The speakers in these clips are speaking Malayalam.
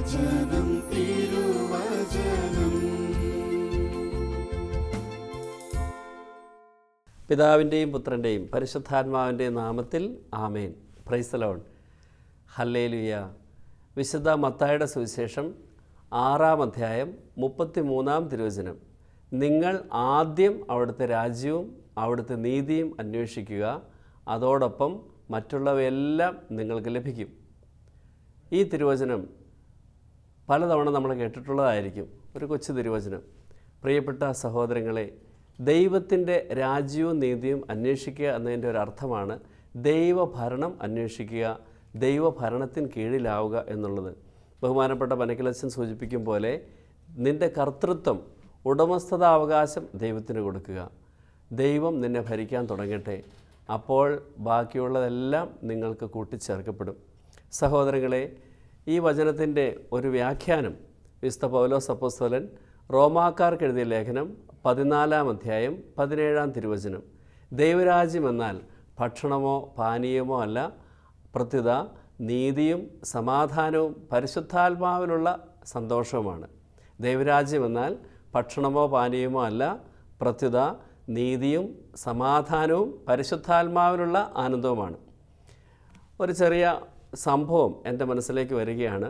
വചനം തിരുവചനം പിതാവിൻ്റെയും പുത്രൻ്റെയും പരിശുദ്ധാത്മാവിൻ്റെയും നാമത്തിൽ ആമേൻ പ്രൈസലോൺ ഹല്ലേലുയ വിശുദ്ധ മത്തായുടെ സുവിശേഷം ആറാം അധ്യായം മുപ്പത്തി മൂന്നാം തിരുവചനം നിങ്ങൾ ആദ്യം അവിടുത്തെ രാജ്യവും അവിടുത്തെ നീതിയും അന്വേഷിക്കുക അതോടൊപ്പം മറ്റുള്ളവയെല്ലാം നിങ്ങൾക്ക് ലഭിക്കും ഈ തിരുവചനം പലതവണ നമ്മൾ കേട്ടിട്ടുള്ളതായിരിക്കും ഒരു കൊച്ചു തിരുവചനം പ്രിയപ്പെട്ട സഹോദരങ്ങളെ ദൈവത്തിൻ്റെ രാജ്യവും നീതിയും അന്വേഷിക്കുക എന്നതിൻ്റെ ഒരു അർത്ഥമാണ് ദൈവഭരണം അന്വേഷിക്കുക ദൈവഭരണത്തിന് കീഴിലാവുക എന്നുള്ളത് ബഹുമാനപ്പെട്ട പനക്കിലച്ചൻ സൂചിപ്പിക്കും പോലെ നിൻ്റെ കർത്തൃത്വം ഉടമസ്ഥതാവകാശം ദൈവത്തിന് കൊടുക്കുക ദൈവം നിന്നെ ഭരിക്കാൻ തുടങ്ങട്ടെ അപ്പോൾ ബാക്കിയുള്ളതെല്ലാം നിങ്ങൾക്ക് കൂട്ടിച്ചേർക്കപ്പെടും സഹോദരങ്ങളെ ഈ വചനത്തിൻ്റെ ഒരു വ്യാഖ്യാനം വിശുദ്ധ പൗലോസ് അപ്പോസ്തലൻ റോമാക്കാർക്ക് എഴുതിയ ലേഖനം പതിനാലാം അധ്യായം പതിനേഴാം തിരുവചനം ദൈവരാജ്യം എന്നാൽ ഭക്ഷണമോ പാനീയമോ അല്ല പ്രത്യുത നീതിയും സമാധാനവും പരിശുദ്ധാത്മാവിലുള്ള സന്തോഷവുമാണ് ദൈവരാജ്യം എന്നാൽ ഭക്ഷണമോ പാനീയമോ അല്ല പ്രത്യുത നീതിയും സമാധാനവും പരിശുദ്ധാത്മാവിലുള്ള ആനന്ദവുമാണ് ഒരു ചെറിയ സംഭവം എൻ്റെ മനസ്സിലേക്ക് വരികയാണ്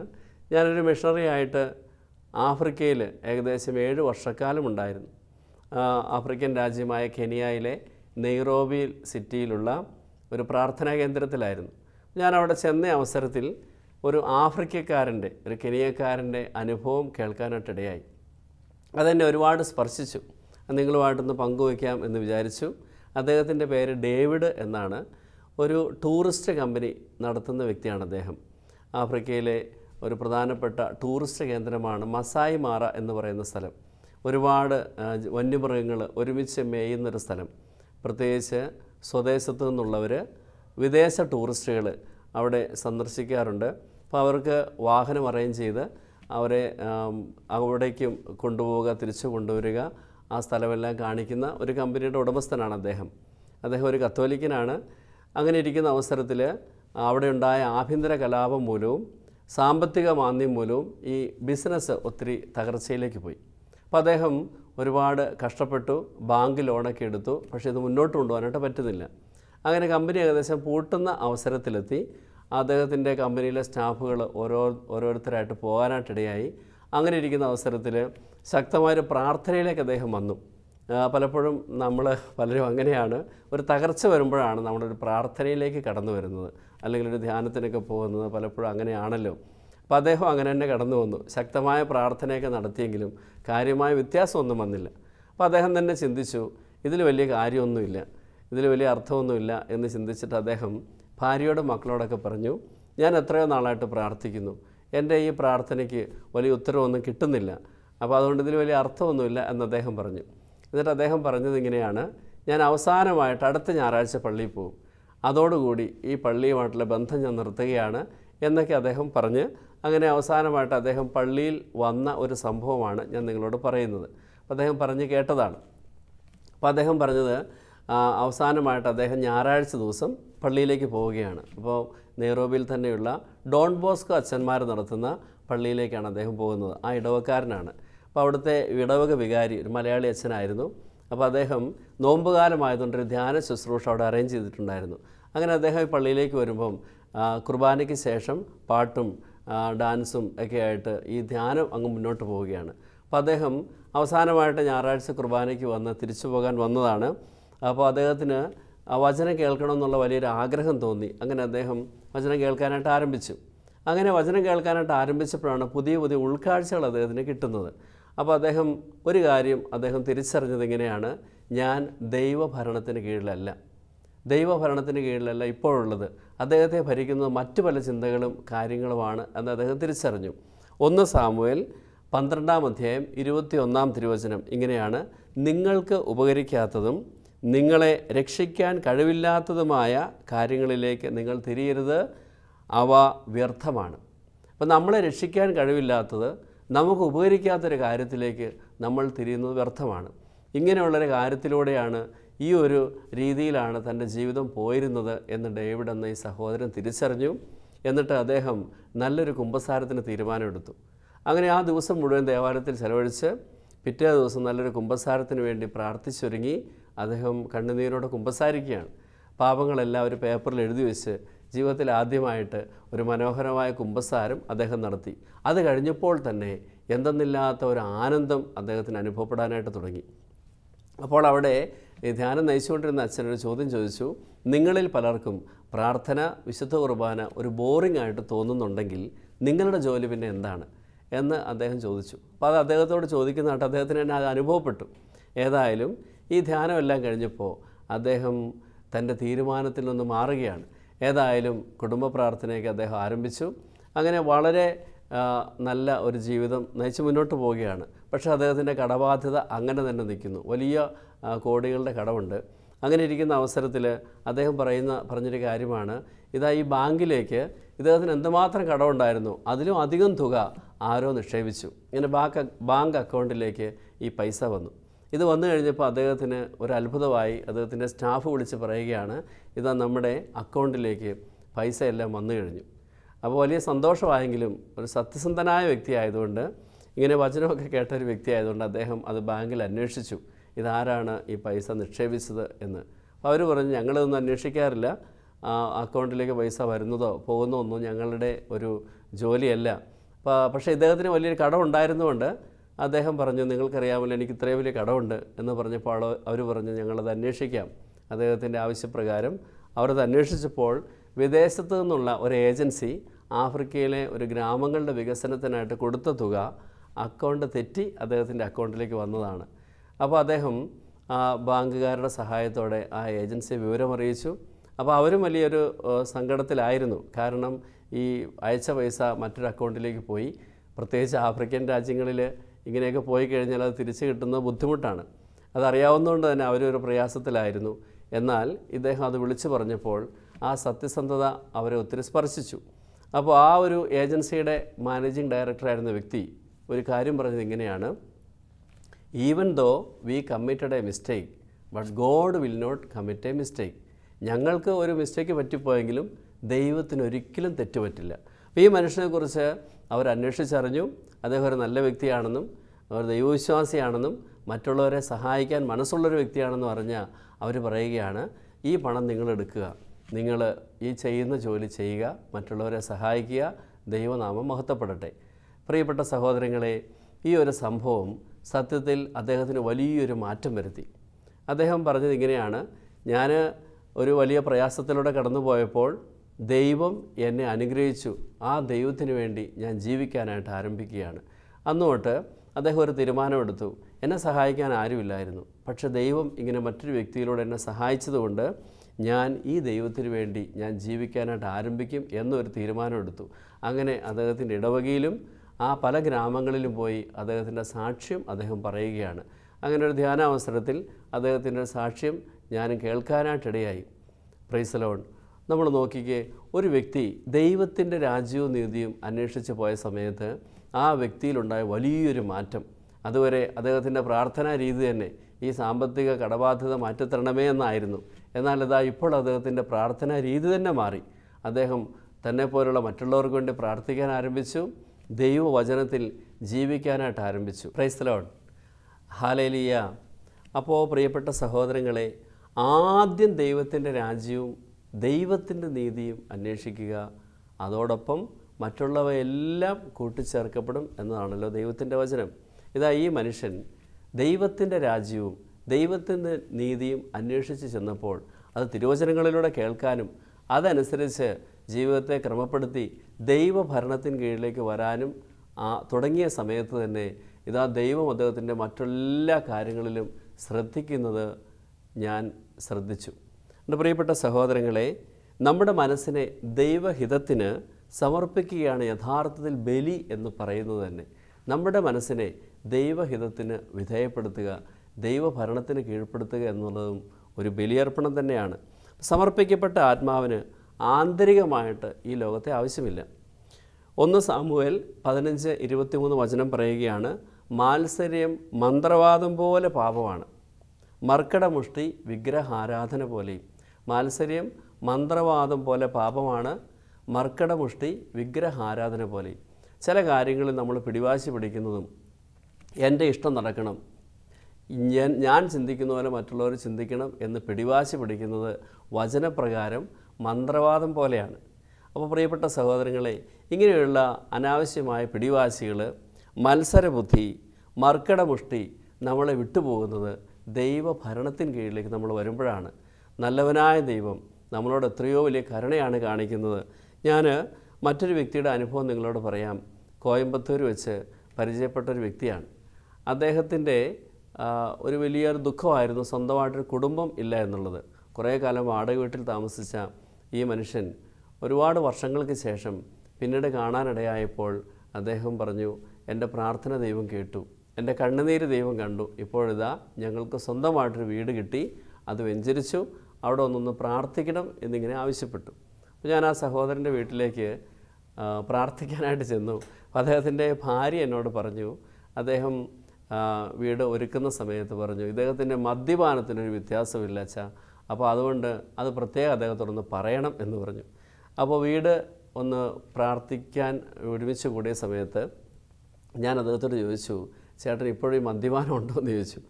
ഞാനൊരു മിഷണറി ആയിട്ട് ആഫ്രിക്കയിൽ ഏകദേശം ഏഴ് വർഷക്കാലം ഉണ്ടായിരുന്നു ആഫ്രിക്കൻ രാജ്യമായ കെനിയയിലെ നെയ്റോബി സിറ്റിയിലുള്ള ഒരു പ്രാർത്ഥനാ കേന്ദ്രത്തിലായിരുന്നു ഞാൻ അവിടെ ചെന്ന അവസരത്തിൽ ഒരു ആഫ്രിക്കക്കാരൻ്റെ ഒരു കെനിയക്കാരൻ്റെ അനുഭവം കേൾക്കാനായിട്ടിടയായി അതെന്നെ ഒരുപാട് സ്പർശിച്ചു നിങ്ങളുമായിട്ടൊന്ന് പങ്കുവയ്ക്കാം എന്ന് വിചാരിച്ചു അദ്ദേഹത്തിൻ്റെ പേര് ഡേവിഡ് എന്നാണ് ഒരു ടൂറിസ്റ്റ് കമ്പനി നടത്തുന്ന വ്യക്തിയാണ് അദ്ദേഹം ആഫ്രിക്കയിലെ ഒരു പ്രധാനപ്പെട്ട ടൂറിസ്റ്റ് കേന്ദ്രമാണ് മസായി മാറ എന്ന് പറയുന്ന സ്ഥലം ഒരുപാട് വന്യമൃഗങ്ങൾ ഒരുമിച്ച് മേയുന്നൊരു സ്ഥലം പ്രത്യേകിച്ച് സ്വദേശത്തു നിന്നുള്ളവർ വിദേശ ടൂറിസ്റ്റുകൾ അവിടെ സന്ദർശിക്കാറുണ്ട് അപ്പോൾ അവർക്ക് വാഹനം അറേഞ്ച് ചെയ്ത് അവരെ അവിടേക്കും കൊണ്ടുപോവുക തിരിച്ചു കൊണ്ടുവരിക ആ സ്ഥലമെല്ലാം കാണിക്കുന്ന ഒരു കമ്പനിയുടെ ഉടമസ്ഥനാണ് അദ്ദേഹം അദ്ദേഹം ഒരു കത്തോലിക്കനാണ് അങ്ങനെ ഇരിക്കുന്ന അവസരത്തിൽ അവിടെ ഉണ്ടായ ആഭ്യന്തര കലാപം മൂലവും സാമ്പത്തിക മാന്ദ്യം മൂലവും ഈ ബിസിനസ് ഒത്തിരി തകർച്ചയിലേക്ക് പോയി അപ്പോൾ അദ്ദേഹം ഒരുപാട് കഷ്ടപ്പെട്ടു ബാങ്ക് ലോണൊക്കെ എടുത്തു പക്ഷേ ഇത് മുന്നോട്ട് കൊണ്ടുപോകാനായിട്ട് പറ്റുന്നില്ല അങ്ങനെ കമ്പനി ഏകദേശം പൂട്ടുന്ന അവസരത്തിലെത്തി അദ്ദേഹത്തിൻ്റെ കമ്പനിയിലെ സ്റ്റാഫുകൾ ഓരോ ഓരോരുത്തരായിട്ട് പോകാനായിട്ടിടയായി അങ്ങനെ ഇരിക്കുന്ന അവസരത്തിൽ ശക്തമായ പ്രാർത്ഥനയിലേക്ക് അദ്ദേഹം വന്നു പലപ്പോഴും നമ്മൾ പലരും അങ്ങനെയാണ് ഒരു തകർച്ച വരുമ്പോഴാണ് നമ്മളൊരു പ്രാർത്ഥനയിലേക്ക് കടന്നു വരുന്നത് അല്ലെങ്കിൽ ഒരു ധ്യാനത്തിനൊക്കെ പോകുന്നത് പലപ്പോഴും അങ്ങനെയാണല്ലോ അപ്പോൾ അദ്ദേഹം അങ്ങനെ തന്നെ കടന്നു വന്നു ശക്തമായ പ്രാർത്ഥനയൊക്കെ നടത്തിയെങ്കിലും കാര്യമായ വ്യത്യാസമൊന്നും വന്നില്ല അപ്പോൾ അദ്ദേഹം തന്നെ ചിന്തിച്ചു ഇതിൽ വലിയ കാര്യമൊന്നുമില്ല ഇതിൽ വലിയ അർത്ഥമൊന്നുമില്ല എന്ന് ചിന്തിച്ചിട്ട് അദ്ദേഹം ഭാര്യയോടും മക്കളോടൊക്കെ പറഞ്ഞു ഞാൻ എത്രയോ നാളായിട്ട് പ്രാർത്ഥിക്കുന്നു എൻ്റെ ഈ പ്രാർത്ഥനയ്ക്ക് വലിയ ഉത്തരവൊന്നും കിട്ടുന്നില്ല അപ്പോൾ അതുകൊണ്ട് ഇതിൽ വലിയ അർത്ഥമൊന്നുമില്ല എന്ന് അദ്ദേഹം പറഞ്ഞു എന്നിട്ട് അദ്ദേഹം പറഞ്ഞത് ഇങ്ങനെയാണ് ഞാൻ അവസാനമായിട്ട് അടുത്ത ഞായറാഴ്ച പള്ളിയിൽ പോകും അതോടുകൂടി ഈ പള്ളിയുമായിട്ടുള്ള ബന്ധം ഞാൻ നിർത്തുകയാണ് എന്നൊക്കെ അദ്ദേഹം പറഞ്ഞ് അങ്ങനെ അവസാനമായിട്ട് അദ്ദേഹം പള്ളിയിൽ വന്ന ഒരു സംഭവമാണ് ഞാൻ നിങ്ങളോട് പറയുന്നത് അപ്പോൾ അദ്ദേഹം പറഞ്ഞ് കേട്ടതാണ് അപ്പോൾ അദ്ദേഹം പറഞ്ഞത് അവസാനമായിട്ട് അദ്ദേഹം ഞായറാഴ്ച ദിവസം പള്ളിയിലേക്ക് പോവുകയാണ് അപ്പോൾ നെയ്റോബിയിൽ തന്നെയുള്ള ഡോൺ ബോസ്കോ അച്ഛന്മാർ നടത്തുന്ന പള്ളിയിലേക്കാണ് അദ്ദേഹം പോകുന്നത് ആ ഇടവക്കാരനാണ് അപ്പോൾ അവിടുത്തെ വിടവക വികാരി ഒരു മലയാളി അച്ഛനായിരുന്നു അപ്പോൾ അദ്ദേഹം നോമ്പുകാലമായതുകൊണ്ട് ഒരു ധ്യാന ശുശ്രൂഷ അവിടെ അറേഞ്ച് ചെയ്തിട്ടുണ്ടായിരുന്നു അങ്ങനെ അദ്ദേഹം ഈ പള്ളിയിലേക്ക് വരുമ്പം കുർബാനയ്ക്ക് ശേഷം പാട്ടും ഡാൻസും ഒക്കെ ആയിട്ട് ഈ ധ്യാനം അങ്ങ് മുന്നോട്ട് പോവുകയാണ് അപ്പോൾ അദ്ദേഹം അവസാനമായിട്ട് ഞായറാഴ്ച കുർബാനയ്ക്ക് വന്ന് തിരിച്ചു പോകാൻ വന്നതാണ് അപ്പോൾ അദ്ദേഹത്തിന് വചനം കേൾക്കണമെന്നുള്ള വലിയൊരു ആഗ്രഹം തോന്നി അങ്ങനെ അദ്ദേഹം വചനം കേൾക്കാനായിട്ട് ആരംഭിച്ചു അങ്ങനെ വചനം കേൾക്കാനായിട്ട് ആരംഭിച്ചപ്പോഴാണ് പുതിയ പുതിയ ഉൾക്കാഴ്ചകൾ അദ്ദേഹത്തിന് കിട്ടുന്നത് അപ്പോൾ അദ്ദേഹം ഒരു കാര്യം അദ്ദേഹം തിരിച്ചറിഞ്ഞത് എങ്ങനെയാണ് ഞാൻ ദൈവഭരണത്തിന് കീഴിലല്ല ദൈവഭരണത്തിന് കീഴിലല്ല ഇപ്പോഴുള്ളത് അദ്ദേഹത്തെ ഭരിക്കുന്നത് മറ്റു പല ചിന്തകളും കാര്യങ്ങളുമാണ് എന്ന് അദ്ദേഹം തിരിച്ചറിഞ്ഞു ഒന്ന് സാമുവേൽ പന്ത്രണ്ടാം അധ്യായം ഇരുപത്തിയൊന്നാം തിരുവചനം ഇങ്ങനെയാണ് നിങ്ങൾക്ക് ഉപകരിക്കാത്തതും നിങ്ങളെ രക്ഷിക്കാൻ കഴിവില്ലാത്തതുമായ കാര്യങ്ങളിലേക്ക് നിങ്ങൾ തിരിയരുത് അവ വ്യർത്ഥമാണ് അപ്പോൾ നമ്മളെ രക്ഷിക്കാൻ കഴിവില്ലാത്തത് നമുക്ക് ഉപകരിക്കാത്തൊരു കാര്യത്തിലേക്ക് നമ്മൾ തിരിയുന്നത് വ്യർത്ഥമാണ് ഇങ്ങനെയുള്ളൊരു കാര്യത്തിലൂടെയാണ് ഈ ഒരു രീതിയിലാണ് തൻ്റെ ജീവിതം പോയിരുന്നത് എന്ന് ഡേവിഡ് എന്ന ഈ സഹോദരൻ തിരിച്ചറിഞ്ഞു എന്നിട്ട് അദ്ദേഹം നല്ലൊരു കുമ്പസാരത്തിന് തീരുമാനമെടുത്തു അങ്ങനെ ആ ദിവസം മുഴുവൻ ദേവാലയത്തിൽ ചെലവഴിച്ച് പിറ്റേ ദിവസം നല്ലൊരു കുമ്പസാരത്തിന് വേണ്ടി പ്രാർത്ഥിച്ചൊരുങ്ങി അദ്ദേഹം കണ്ണുനീരോടെ കുമ്പസാരിക്കുകയാണ് പാപങ്ങളെല്ലാം ഒരു പേപ്പറിൽ എഴുതി വെച്ച് ജീവിതത്തിൽ ആദ്യമായിട്ട് ഒരു മനോഹരമായ കുംഭസാരം അദ്ദേഹം നടത്തി അത് കഴിഞ്ഞപ്പോൾ തന്നെ എന്തെന്നില്ലാത്ത ഒരു ആനന്ദം അദ്ദേഹത്തിന് അനുഭവപ്പെടാനായിട്ട് തുടങ്ങി അപ്പോൾ അവിടെ ധ്യാനം നയിച്ചുകൊണ്ടിരുന്ന അച്ഛനൊരു ചോദ്യം ചോദിച്ചു നിങ്ങളിൽ പലർക്കും പ്രാർത്ഥന വിശുദ്ധ കുർബാന ഒരു ബോറിംഗ് ആയിട്ട് തോന്നുന്നുണ്ടെങ്കിൽ നിങ്ങളുടെ ജോലി പിന്നെ എന്താണ് എന്ന് അദ്ദേഹം ചോദിച്ചു അപ്പോൾ അത് അദ്ദേഹത്തോട് ചോദിക്കുന്നതായിട്ട് അദ്ദേഹത്തിന് തന്നെ അത് അനുഭവപ്പെട്ടു ഏതായാലും ഈ ധ്യാനമെല്ലാം കഴിഞ്ഞപ്പോൾ അദ്ദേഹം തൻ്റെ തീരുമാനത്തിൽ നിന്ന് മാറുകയാണ് ഏതായാലും കുടുംബ പ്രാർത്ഥനയൊക്കെ അദ്ദേഹം ആരംഭിച്ചു അങ്ങനെ വളരെ നല്ല ഒരു ജീവിതം നയിച്ച് മുന്നോട്ട് പോവുകയാണ് പക്ഷേ അദ്ദേഹത്തിൻ്റെ കടബാധ്യത അങ്ങനെ തന്നെ നിൽക്കുന്നു വലിയ കോടികളുടെ കടമുണ്ട് അങ്ങനെ ഇരിക്കുന്ന അവസരത്തിൽ അദ്ദേഹം പറയുന്ന പറഞ്ഞൊരു കാര്യമാണ് ഇതാ ഈ ബാങ്കിലേക്ക് ഇദ്ദേഹത്തിന് എന്തുമാത്രം കടമുണ്ടായിരുന്നു അതിലും അധികം തുക ആരോ നിക്ഷേപിച്ചു ഇങ്ങനെ ബാങ്ക് ബാങ്ക് അക്കൗണ്ടിലേക്ക് ഈ പൈസ വന്നു ഇത് വന്നു കഴിഞ്ഞപ്പോൾ അദ്ദേഹത്തിന് ഒരു അത്ഭുതമായി അദ്ദേഹത്തിൻ്റെ സ്റ്റാഫ് വിളിച്ച് പറയുകയാണ് ഇതാ നമ്മുടെ അക്കൗണ്ടിലേക്ക് പൈസ എല്ലാം വന്നു കഴിഞ്ഞു അപ്പോൾ വലിയ സന്തോഷമായെങ്കിലും ഒരു സത്യസന്ധനായ വ്യക്തി ആയതുകൊണ്ട് ഇങ്ങനെ വചനമൊക്കെ കേട്ട ഒരു ആയതുകൊണ്ട് അദ്ദേഹം അത് ബാങ്കിൽ അന്വേഷിച്ചു ഇതാരാണ് ഈ പൈസ നിക്ഷേപിച്ചത് എന്ന് അപ്പോൾ അവർ പറഞ്ഞു ഞങ്ങളിതൊന്നും അന്വേഷിക്കാറില്ല അക്കൗണ്ടിലേക്ക് പൈസ വരുന്നതോ പോകുന്നതോ ഒന്നും ഞങ്ങളുടെ ഒരു ജോലിയല്ല അപ്പോൾ പക്ഷേ ഇദ്ദേഹത്തിന് വലിയൊരു ഉണ്ടായിരുന്നുകൊണ്ട് അദ്ദേഹം പറഞ്ഞു നിങ്ങൾക്കറിയാമല്ലോ എനിക്ക് ഇത്രയും വലിയ കടമുണ്ട് എന്ന് പറഞ്ഞപ്പോൾ അവർ പറഞ്ഞു ഞങ്ങളത് അന്വേഷിക്കാം അദ്ദേഹത്തിൻ്റെ ആവശ്യപ്രകാരം അവർ അന്വേഷിച്ചപ്പോൾ വിദേശത്തു നിന്നുള്ള ഒരു ഏജൻസി ആഫ്രിക്കയിലെ ഒരു ഗ്രാമങ്ങളുടെ വികസനത്തിനായിട്ട് കൊടുത്ത തുക അക്കൗണ്ട് തെറ്റി അദ്ദേഹത്തിൻ്റെ അക്കൗണ്ടിലേക്ക് വന്നതാണ് അപ്പോൾ അദ്ദേഹം ബാങ്കുകാരുടെ സഹായത്തോടെ ആ ഏജൻസിയെ വിവരമറിയിച്ചു അപ്പോൾ അവരും വലിയൊരു സങ്കടത്തിലായിരുന്നു കാരണം ഈ അയച്ച പൈസ മറ്റൊരു അക്കൗണ്ടിലേക്ക് പോയി പ്രത്യേകിച്ച് ആഫ്രിക്കൻ രാജ്യങ്ങളിൽ ഇങ്ങനെയൊക്കെ പോയി കഴിഞ്ഞാൽ അത് തിരിച്ചു കിട്ടുന്നത് ബുദ്ധിമുട്ടാണ് അതറിയാവുന്നതുകൊണ്ട് തന്നെ അവരൊരു പ്രയാസത്തിലായിരുന്നു എന്നാൽ ഇദ്ദേഹം അത് വിളിച്ചു പറഞ്ഞപ്പോൾ ആ സത്യസന്ധത അവരെ ഒത്തിരി സ്പർശിച്ചു അപ്പോൾ ആ ഒരു ഏജൻസിയുടെ മാനേജിംഗ് ഡയറക്ടറായിരുന്ന വ്യക്തി ഒരു കാര്യം പറഞ്ഞത് ഇങ്ങനെയാണ് even though we committed a mistake but God will not commit a mistake ഞങ്ങൾക്ക് ഒരു മിസ്റ്റേക്ക് പറ്റിപ്പോയെങ്കിലും ദൈവത്തിന് ഒരിക്കലും തെറ്റുപറ്റില്ല അപ്പോൾ ഈ മനുഷ്യനെക്കുറിച്ച് അവർ അന്വേഷിച്ചറിഞ്ഞു അദ്ദേഹം ഒരു നല്ല വ്യക്തിയാണെന്നും അവർ ദൈവവിശ്വാസിയാണെന്നും മറ്റുള്ളവരെ സഹായിക്കാൻ മനസ്സുള്ളൊരു വ്യക്തിയാണെന്ന് പറഞ്ഞാൽ അവർ പറയുകയാണ് ഈ പണം നിങ്ങൾ എടുക്കുക നിങ്ങൾ ഈ ചെയ്യുന്ന ജോലി ചെയ്യുക മറ്റുള്ളവരെ സഹായിക്കുക ദൈവനാമം മഹത്വപ്പെടട്ടെ പ്രിയപ്പെട്ട സഹോദരങ്ങളെ ഈ ഒരു സംഭവം സത്യത്തിൽ അദ്ദേഹത്തിന് വലിയൊരു മാറ്റം വരുത്തി അദ്ദേഹം പറഞ്ഞത് ഇങ്ങനെയാണ് ഞാൻ ഒരു വലിയ പ്രയാസത്തിലൂടെ കടന്നുപോയപ്പോൾ ദൈവം എന്നെ അനുഗ്രഹിച്ചു ആ ദൈവത്തിന് വേണ്ടി ഞാൻ ജീവിക്കാനായിട്ട് ആരംഭിക്കുകയാണ് അന്നോട്ട് അദ്ദേഹം ഒരു തീരുമാനമെടുത്തു എന്നെ സഹായിക്കാൻ ആരുമില്ലായിരുന്നു പക്ഷെ ദൈവം ഇങ്ങനെ മറ്റൊരു വ്യക്തിയിലൂടെ എന്നെ സഹായിച്ചതുകൊണ്ട് ഞാൻ ഈ ദൈവത്തിന് വേണ്ടി ഞാൻ ജീവിക്കാനായിട്ട് ആരംഭിക്കും എന്നൊരു തീരുമാനമെടുത്തു അങ്ങനെ അദ്ദേഹത്തിൻ്റെ ഇടവകയിലും ആ പല ഗ്രാമങ്ങളിലും പോയി അദ്ദേഹത്തിൻ്റെ സാക്ഷ്യം അദ്ദേഹം പറയുകയാണ് അങ്ങനെ ഒരു ധ്യാനാവസരത്തിൽ അദ്ദേഹത്തിൻ്റെ സാക്ഷ്യം ഞാനും കേൾക്കാനായിട്ടിടയായി പ്രൈസലോൺ നമ്മൾ നോക്കിക്കേ ഒരു വ്യക്തി ദൈവത്തിൻ്റെ രാജ്യവും നീതിയും അന്വേഷിച്ച് പോയ സമയത്ത് ആ വ്യക്തിയിലുണ്ടായ വലിയൊരു മാറ്റം അതുവരെ അദ്ദേഹത്തിൻ്റെ പ്രാർത്ഥനാ രീതി തന്നെ ഈ സാമ്പത്തിക കടബാധ്യത മാറ്റിത്തരണമേ എന്നായിരുന്നു എന്നാൽ ഇതാ ഇപ്പോൾ അദ്ദേഹത്തിൻ്റെ പ്രാർത്ഥനാ രീതി തന്നെ മാറി അദ്ദേഹം തന്നെ പോലുള്ള മറ്റുള്ളവർക്ക് വേണ്ടി പ്രാർത്ഥിക്കാൻ ആരംഭിച്ചു ദൈവവചനത്തിൽ ജീവിക്കാനായിട്ട് ആരംഭിച്ചു ക്രൈസ്തലോൺ ഹാലേലിയ അപ്പോൾ പ്രിയപ്പെട്ട സഹോദരങ്ങളെ ആദ്യം ദൈവത്തിൻ്റെ രാജ്യവും ദൈവത്തിൻ്റെ നീതിയും അന്വേഷിക്കുക അതോടൊപ്പം മറ്റുള്ളവയെല്ലാം കൂട്ടിച്ചേർക്കപ്പെടും എന്നതാണല്ലോ ദൈവത്തിൻ്റെ വചനം ഇതാ ഈ മനുഷ്യൻ ദൈവത്തിൻ്റെ രാജ്യവും ദൈവത്തിൻ്റെ നീതിയും അന്വേഷിച്ച് ചെന്നപ്പോൾ അത് തിരുവചനങ്ങളിലൂടെ കേൾക്കാനും അതനുസരിച്ച് ജീവിതത്തെ ക്രമപ്പെടുത്തി ദൈവഭരണത്തിന് കീഴിലേക്ക് വരാനും ആ തുടങ്ങിയ സമയത്ത് തന്നെ ഇതാ ദൈവം അദ്ദേഹത്തിൻ്റെ മറ്റെല്ലാ കാര്യങ്ങളിലും ശ്രദ്ധിക്കുന്നത് ഞാൻ ശ്രദ്ധിച്ചു എൻ്റെ പ്രിയപ്പെട്ട സഹോദരങ്ങളെ നമ്മുടെ മനസ്സിനെ ദൈവഹിതത്തിന് സമർപ്പിക്കുകയാണ് യഥാർത്ഥത്തിൽ ബലി എന്ന് പറയുന്നത് തന്നെ നമ്മുടെ മനസ്സിനെ ദൈവഹിതത്തിന് വിധേയപ്പെടുത്തുക ദൈവഭരണത്തിന് കീഴ്പ്പെടുത്തുക എന്നുള്ളതും ഒരു ബലിയർപ്പണം തന്നെയാണ് സമർപ്പിക്കപ്പെട്ട ആത്മാവിന് ആന്തരികമായിട്ട് ഈ ലോകത്തെ ആവശ്യമില്ല ഒന്ന് സാമുവേൽ പതിനഞ്ച് ഇരുപത്തിമൂന്ന് വചനം പറയുകയാണ് മാത്സര്യം മന്ത്രവാദം പോലെ പാപമാണ് മർക്കടമുഷ്ടി വിഗ്രഹാരാധന പോലെയും മാത്സര്യം മന്ത്രവാദം പോലെ പാപമാണ് മർക്കടമുഷ്ടി വിഗ്രഹാരാധന പോലെയും ചില കാര്യങ്ങളിൽ നമ്മൾ പിടിവാശി പിടിക്കുന്നതും എൻ്റെ ഇഷ്ടം നടക്കണം ഞാൻ ഞാൻ ചിന്തിക്കുന്ന പോലെ മറ്റുള്ളവർ ചിന്തിക്കണം എന്ന് പിടിവാശി പിടിക്കുന്നത് വചനപ്രകാരം മന്ത്രവാദം പോലെയാണ് അപ്പോൾ പ്രിയപ്പെട്ട സഹോദരങ്ങളെ ഇങ്ങനെയുള്ള അനാവശ്യമായ പിടിവാശികൾ മത്സരബുദ്ധി മർക്കടമുഷ്ടി നമ്മളെ വിട്ടുപോകുന്നത് ദൈവഭരണത്തിൻ കീഴിലേക്ക് നമ്മൾ വരുമ്പോഴാണ് നല്ലവനായ ദൈവം നമ്മളോട് എത്രയോ വലിയ കരുണയാണ് കാണിക്കുന്നത് ഞാൻ മറ്റൊരു വ്യക്തിയുടെ അനുഭവം നിങ്ങളോട് പറയാം കോയമ്പത്തൂർ വെച്ച് പരിചയപ്പെട്ട ഒരു വ്യക്തിയാണ് അദ്ദേഹത്തിൻ്റെ ഒരു വലിയൊരു ദുഃഖമായിരുന്നു സ്വന്തമായിട്ടൊരു കുടുംബം ഇല്ല എന്നുള്ളത് കുറേ കാലം വാടക വീട്ടിൽ താമസിച്ച ഈ മനുഷ്യൻ ഒരുപാട് വർഷങ്ങൾക്ക് ശേഷം പിന്നീട് കാണാനിടയായപ്പോൾ അദ്ദേഹം പറഞ്ഞു എൻ്റെ പ്രാർത്ഥന ദൈവം കേട്ടു എൻ്റെ കണ്ണുനീര് ദൈവം കണ്ടു ഇപ്പോഴിതാ ഞങ്ങൾക്ക് സ്വന്തമായിട്ടൊരു വീട് കിട്ടി അത് വെഞ്ചരിച്ചു അവിടെ ഒന്നൊന്ന് പ്രാർത്ഥിക്കണം എന്നിങ്ങനെ ആവശ്യപ്പെട്ടു അപ്പോൾ ഞാൻ ആ സഹോദരൻ്റെ വീട്ടിലേക്ക് പ്രാർത്ഥിക്കാനായിട്ട് ചെന്നു അദ്ദേഹത്തിൻ്റെ ഭാര്യ എന്നോട് പറഞ്ഞു അദ്ദേഹം വീട് ഒരുക്കുന്ന സമയത്ത് പറഞ്ഞു ഇദ്ദേഹത്തിൻ്റെ മദ്യപാനത്തിനൊരു വ്യത്യാസമില്ല അച്ഛാ അപ്പോൾ അതുകൊണ്ട് അത് പ്രത്യേകം അദ്ദേഹത്തോടൊന്ന് പറയണം എന്ന് പറഞ്ഞു അപ്പോൾ വീട് ഒന്ന് പ്രാർത്ഥിക്കാൻ ഒരുമിച്ച് കൂടിയ സമയത്ത് ഞാൻ അദ്ദേഹത്തോട് ചോദിച്ചു ചേട്ടൻ ഇപ്പോഴും ഈ മദ്യപാനം ഉണ്ടോ എന്ന് ചോദിച്ചു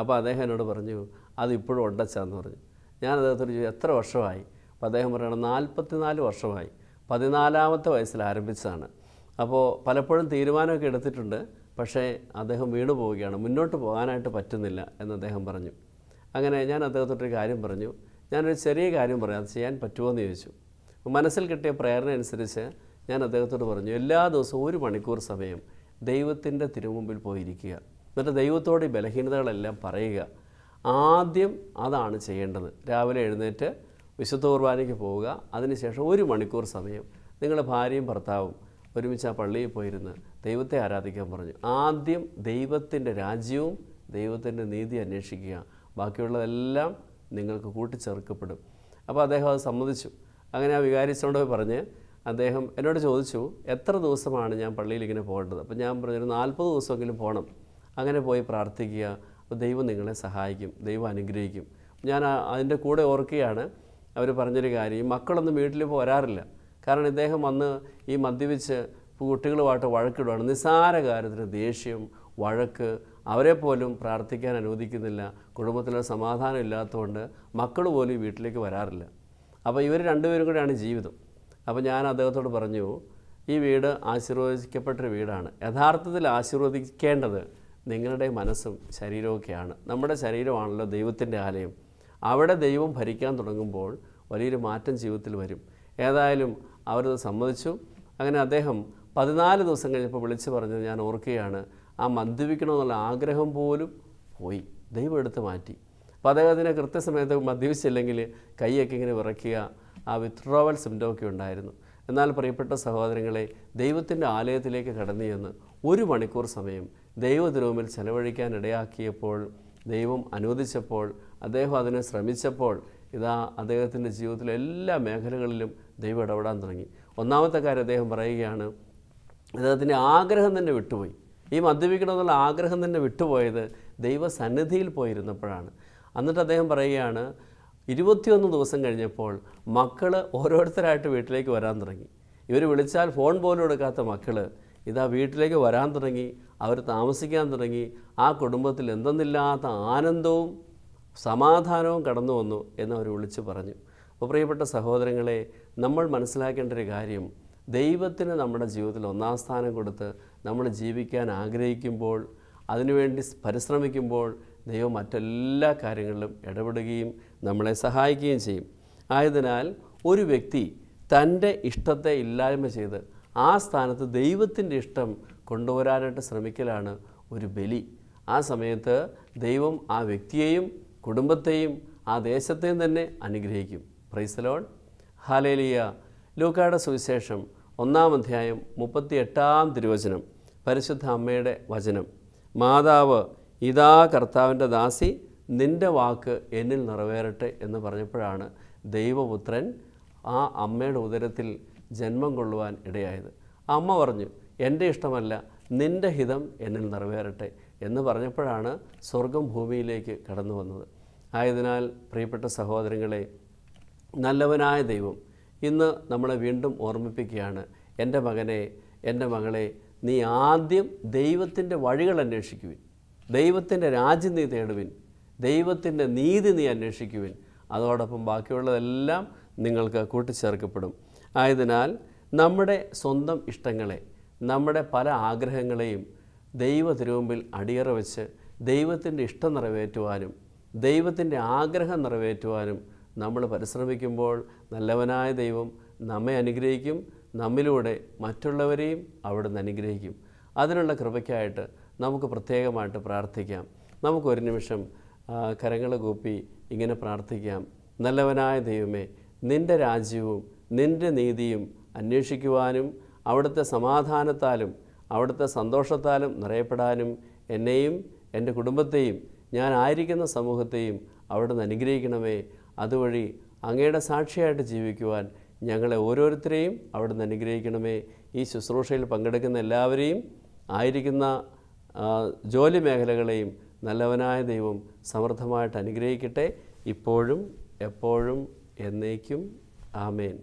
അപ്പോൾ അദ്ദേഹം എന്നോട് പറഞ്ഞു അത് ഇപ്പോഴും ഉണ്ടച്ചാന്ന് പറഞ്ഞു ഞാൻ അദ്ദേഹത്തോട് ചോദിച്ചു എത്ര വർഷമായി അപ്പോൾ അദ്ദേഹം പറയണം നാൽപ്പത്തിനാല് വർഷമായി പതിനാലാമത്തെ വയസ്സിൽ ആരംഭിച്ചതാണ് അപ്പോൾ പലപ്പോഴും തീരുമാനമൊക്കെ എടുത്തിട്ടുണ്ട് പക്ഷേ അദ്ദേഹം വീണു പോവുകയാണ് മുന്നോട്ട് പോകാനായിട്ട് പറ്റുന്നില്ല എന്ന് അദ്ദേഹം പറഞ്ഞു അങ്ങനെ ഞാൻ അദ്ദേഹത്തോട്ടൊരു കാര്യം പറഞ്ഞു ഞാനൊരു ചെറിയ കാര്യം പറയാം അത് ചെയ്യാൻ പറ്റുമോ എന്ന് ചോദിച്ചു മനസ്സിൽ കിട്ടിയ പ്രേരണ അനുസരിച്ച് ഞാൻ അദ്ദേഹത്തോട് പറഞ്ഞു എല്ലാ ദിവസവും ഒരു മണിക്കൂർ സമയം ദൈവത്തിൻ്റെ തിരുമുമ്പിൽ പോയിരിക്കുക എന്നിട്ട് ദൈവത്തോട് ഈ ബലഹീനതകളെല്ലാം പറയുക ആദ്യം അതാണ് ചെയ്യേണ്ടത് രാവിലെ എഴുന്നേറ്റ് വിശുദ്ധ കുർബാനയ്ക്ക് പോവുക അതിനുശേഷം ഒരു മണിക്കൂർ സമയം നിങ്ങളുടെ ഭാര്യയും ഭർത്താവും ഒരുമിച്ച് ആ പള്ളിയിൽ പോയിരുന്ന് ദൈവത്തെ ആരാധിക്കാൻ പറഞ്ഞു ആദ്യം ദൈവത്തിൻ്റെ രാജ്യവും ദൈവത്തിൻ്റെ നീതി അന്വേഷിക്കുക ബാക്കിയുള്ളതെല്ലാം നിങ്ങൾക്ക് കൂട്ടിച്ചേർക്കപ്പെടും അപ്പോൾ അദ്ദേഹം അത് സമ്മതിച്ചു അങ്ങനെ ആ വികാരിച്ചോണ്ട് പോയി പറഞ്ഞ് അദ്ദേഹം എന്നോട് ചോദിച്ചു എത്ര ദിവസമാണ് ഞാൻ പള്ളിയിൽ ഇങ്ങനെ പോകേണ്ടത് അപ്പോൾ ഞാൻ പറഞ്ഞു നാൽപ്പത് ദിവസമെങ്കിലും പോകണം അങ്ങനെ പോയി പ്രാർത്ഥിക്കുക അപ്പോൾ ദൈവം നിങ്ങളെ സഹായിക്കും ദൈവം അനുഗ്രഹിക്കും ഞാൻ അതിൻ്റെ കൂടെ ഓർക്കുകയാണ് അവർ പറഞ്ഞൊരു കാര്യം മക്കളൊന്നും വീട്ടിൽ പോരാറില്ല കാരണം ഇദ്ദേഹം വന്ന് ഈ മദ്യപിച്ച് കുട്ടികളുമായിട്ട് വഴക്കിടുകയാണ് നിസ്സാര കാര്യത്തിന് ദേഷ്യം വഴക്ക് അവരെ പോലും പ്രാർത്ഥിക്കാൻ അനുവദിക്കുന്നില്ല കുടുംബത്തിലെ സമാധാനം ഇല്ലാത്തതുകൊണ്ട് മക്കൾ പോലും ഈ വീട്ടിലേക്ക് വരാറില്ല അപ്പോൾ ഇവർ രണ്ടുപേരും കൂടെയാണ് ജീവിതം അപ്പോൾ ഞാൻ അദ്ദേഹത്തോട് പറഞ്ഞു ഈ വീട് ആശീർവദിക്കപ്പെട്ടൊരു വീടാണ് യഥാർത്ഥത്തിൽ ആശീർവദിക്കേണ്ടത് നിങ്ങളുടെ മനസ്സും ശരീരമൊക്കെയാണ് നമ്മുടെ ശരീരമാണല്ലോ ദൈവത്തിൻ്റെ ആലയം അവിടെ ദൈവം ഭരിക്കാൻ തുടങ്ങുമ്പോൾ വലിയൊരു മാറ്റം ജീവിതത്തിൽ വരും ഏതായാലും അവരത് സമ്മതിച്ചു അങ്ങനെ അദ്ദേഹം പതിനാല് ദിവസം കഴിഞ്ഞപ്പോൾ വിളിച്ചു പറഞ്ഞു ഞാൻ ഓർക്കുകയാണ് ആ മദ്യപിക്കണമെന്നുള്ള ആഗ്രഹം പോലും പോയി ദൈവം എടുത്ത് മാറ്റി അപ്പോൾ അതിനെ കൃത്യസമയത്ത് മദ്യപിച്ചില്ലെങ്കിൽ കൈയൊക്കെ ഇങ്ങനെ വിറയ്ക്കുക ആ വിത്ഡ്രോവൽ ഒക്കെ ഉണ്ടായിരുന്നു എന്നാൽ പ്രിയപ്പെട്ട സഹോദരങ്ങളെ ദൈവത്തിൻ്റെ ആലയത്തിലേക്ക് കടന്നു ചെന്ന് ഒരു മണിക്കൂർ സമയം ദൈവദ്രോമിൽ ചെലവഴിക്കാൻ ഇടയാക്കിയപ്പോൾ ദൈവം അനുവദിച്ചപ്പോൾ അദ്ദേഹം അതിനെ ശ്രമിച്ചപ്പോൾ ഇതാ അദ്ദേഹത്തിൻ്റെ ജീവിതത്തിലെ എല്ലാ മേഖലകളിലും ദൈവം ഇടപെടാൻ തുടങ്ങി ഒന്നാമത്തെ കാര്യം അദ്ദേഹം പറയുകയാണ് അദ്ദേഹത്തിൻ്റെ ആഗ്രഹം തന്നെ വിട്ടുപോയി ഈ മദ്യപിക്കണമെന്നുള്ള ആഗ്രഹം തന്നെ വിട്ടുപോയത് ദൈവസന്നിധിയിൽ പോയിരുന്നപ്പോഴാണ് എന്നിട്ട് അദ്ദേഹം പറയുകയാണ് ഇരുപത്തിയൊന്ന് ദിവസം കഴിഞ്ഞപ്പോൾ മക്കൾ ഓരോരുത്തരായിട്ട് വീട്ടിലേക്ക് വരാൻ തുടങ്ങി ഇവർ വിളിച്ചാൽ ഫോൺ പോലും എടുക്കാത്ത മക്കൾ ഇതാ വീട്ടിലേക്ക് വരാൻ തുടങ്ങി അവർ താമസിക്കാൻ തുടങ്ങി ആ കുടുംബത്തിൽ എന്തെന്നില്ലാത്ത ആനന്ദവും സമാധാനവും കടന്നു വന്നു എന്നവർ വിളിച്ച് പറഞ്ഞു അപ്പോൾ പ്രിയപ്പെട്ട സഹോദരങ്ങളെ നമ്മൾ മനസ്സിലാക്കേണ്ട ഒരു കാര്യം ദൈവത്തിന് നമ്മുടെ ജീവിതത്തിൽ ഒന്നാം സ്ഥാനം കൊടുത്ത് നമ്മൾ ജീവിക്കാൻ ആഗ്രഹിക്കുമ്പോൾ അതിനുവേണ്ടി പരിശ്രമിക്കുമ്പോൾ ദൈവം മറ്റെല്ലാ കാര്യങ്ങളിലും ഇടപെടുകയും നമ്മളെ സഹായിക്കുകയും ചെയ്യും ആയതിനാൽ ഒരു വ്യക്തി തൻ്റെ ഇഷ്ടത്തെ ഇല്ലായ്മ ചെയ്ത് ആ സ്ഥാനത്ത് ദൈവത്തിൻ്റെ ഇഷ്ടം കൊണ്ടുവരാനായിട്ട് ശ്രമിക്കലാണ് ഒരു ബലി ആ സമയത്ത് ദൈവം ആ വ്യക്തിയെയും കുടുംബത്തെയും ആ ദേശത്തെയും തന്നെ അനുഗ്രഹിക്കും പ്രൈസലോൺ ഹാലേലിയ ലൂക്കായുടെ സുവിശേഷം ഒന്നാം അധ്യായം മുപ്പത്തി എട്ടാം തിരുവചനം പരിശുദ്ധ അമ്മയുടെ വചനം മാതാവ് ഇതാ കർത്താവിൻ്റെ ദാസി നിൻ്റെ വാക്ക് എന്നിൽ നിറവേറട്ടെ എന്ന് പറഞ്ഞപ്പോഴാണ് ദൈവപുത്രൻ ആ അമ്മയുടെ ഉദരത്തിൽ ജന്മം കൊള്ളുവാൻ ഇടയായത് അമ്മ പറഞ്ഞു എൻ്റെ ഇഷ്ടമല്ല നിൻ്റെ ഹിതം എന്നിൽ നിറവേറട്ടെ എന്ന് പറഞ്ഞപ്പോഴാണ് സ്വർഗം ഭൂമിയിലേക്ക് കടന്നു വന്നത് ആയതിനാൽ പ്രിയപ്പെട്ട സഹോദരങ്ങളെ നല്ലവനായ ദൈവം ഇന്ന് നമ്മളെ വീണ്ടും ഓർമ്മിപ്പിക്കുകയാണ് എൻ്റെ മകനെ എൻ്റെ മകളെ നീ ആദ്യം ദൈവത്തിൻ്റെ വഴികൾ അന്വേഷിക്കുവിൻ ദൈവത്തിൻ്റെ രാജ്യം നീ തേടുവിൻ ദൈവത്തിൻ്റെ നീതി നീ അന്വേഷിക്കുവിൻ അതോടൊപ്പം ബാക്കിയുള്ളതെല്ലാം നിങ്ങൾക്ക് കൂട്ടിച്ചേർക്കപ്പെടും ആയതിനാൽ നമ്മുടെ സ്വന്തം ഇഷ്ടങ്ങളെ നമ്മുടെ പല ആഗ്രഹങ്ങളെയും ദൈവ തിരുവമ്പിൽ അടിയറ വെച്ച് ദൈവത്തിൻ്റെ ഇഷ്ടം നിറവേറ്റുവാനും ദൈവത്തിൻ്റെ ആഗ്രഹം നിറവേറ്റുവാനും നമ്മൾ പരിശ്രമിക്കുമ്പോൾ നല്ലവനായ ദൈവം നമ്മെ അനുഗ്രഹിക്കും നമ്മിലൂടെ മറ്റുള്ളവരെയും അവിടുന്ന് അനുഗ്രഹിക്കും അതിനുള്ള കൃപയ്ക്കായിട്ട് നമുക്ക് പ്രത്യേകമായിട്ട് പ്രാർത്ഥിക്കാം നമുക്കൊരു നിമിഷം കരങ്ങൾ കൂപ്പി ഇങ്ങനെ പ്രാർത്ഥിക്കാം നല്ലവനായ ദൈവമേ നിൻ്റെ രാജ്യവും നിൻ്റെ നീതിയും അന്വേഷിക്കുവാനും അവിടുത്തെ സമാധാനത്താലും അവിടുത്തെ സന്തോഷത്താലും നിറയപ്പെടാനും എന്നെയും എൻ്റെ കുടുംബത്തെയും ഞാൻ ആയിരിക്കുന്ന സമൂഹത്തെയും അവിടുന്ന് അനുഗ്രഹിക്കണമേ അതുവഴി അങ്ങയുടെ സാക്ഷിയായിട്ട് ജീവിക്കുവാൻ ഞങ്ങളെ ഓരോരുത്തരെയും അവിടുന്ന് അനുഗ്രഹിക്കണമേ ഈ ശുശ്രൂഷയിൽ പങ്കെടുക്കുന്ന എല്ലാവരെയും ആയിരിക്കുന്ന ജോലി മേഖലകളെയും നല്ലവനായ ദൈവം സമൃദ്ധമായിട്ട് അനുഗ്രഹിക്കട്ടെ ഇപ്പോഴും എപ്പോഴും എന്നേക്കും ആമേൻ